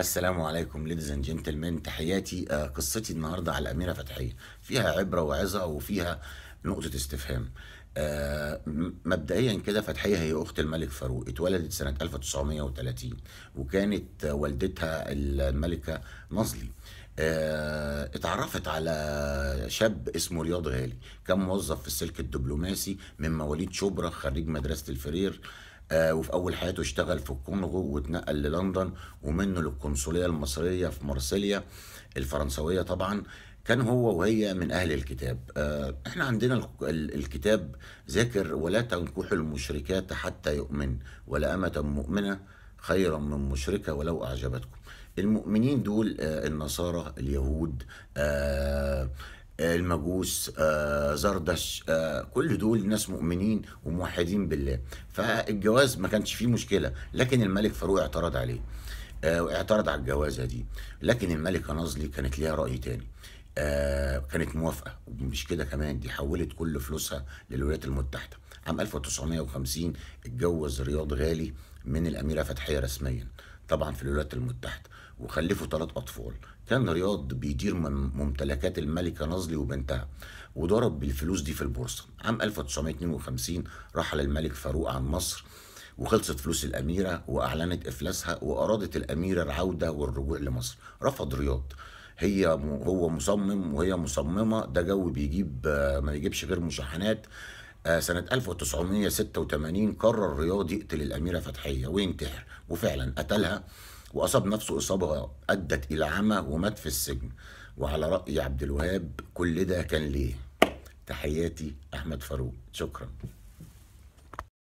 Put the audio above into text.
السلام عليكم ليديز اند جنتلمان تحياتي آه، قصتي النهارده على الاميره فتحيه فيها عبره وعظه وفيها نقطه استفهام آه، مبدئيا كده فتحيه هي اخت الملك فاروق اتولدت سنه 1930 وكانت والدتها الملكه نازلي آه، اتعرفت على شاب اسمه رياض غالي كان موظف في السلك الدبلوماسي من مواليد شبرا خريج مدرسه الفرير آه، وفي اول حياته اشتغل في الكونغو واتنقل للندن ومنه للقنصليه المصريه في مارسيليا الفرنسويه طبعا كان هو وهي من اهل الكتاب آه، احنا عندنا الكتاب ذاكر ولا تنكح المشركات حتى يؤمن ولا امه مؤمنه خيرا من مشركه ولو اعجبتكم المؤمنين دول آه، النصارى اليهود آه المجوس آه، زردش آه، كل دول ناس مؤمنين وموحدين بالله فالجواز ما كانش فيه مشكله لكن الملك فاروق اعترض عليه واعترض آه، اعترض على الجوازه دي لكن الملكه نازلي كانت ليها راي تاني كانت موافقه ومش كده كمان دي حولت كل فلوسها للولايات المتحده عام 1950 اتجوز رياض غالي من الأميرة فتحية رسميا طبعا في الولايات المتحدة وخلفوا ثلاث أطفال كان رياض بيدير ممتلكات الملكة نازلي وبنتها وضرب بالفلوس دي في البورصة عام 1952 رحل الملك فاروق عن مصر وخلصت فلوس الأميرة وأعلنت إفلاسها وأرادت الأميرة العودة والرجوع لمصر رفض رياض هي هو مصمم وهي مصممة ده جو بيجيب ما يجيبش غير مشاحنات آه، سنة 1986 قرر رياض يقتل الأميرة فتحية وينتحر وفعلا قتلها وأصاب نفسه إصابة أدت إلى عمى ومات في السجن وعلى رأي عبد الوهاب كل ده كان ليه تحياتي أحمد فاروق شكرا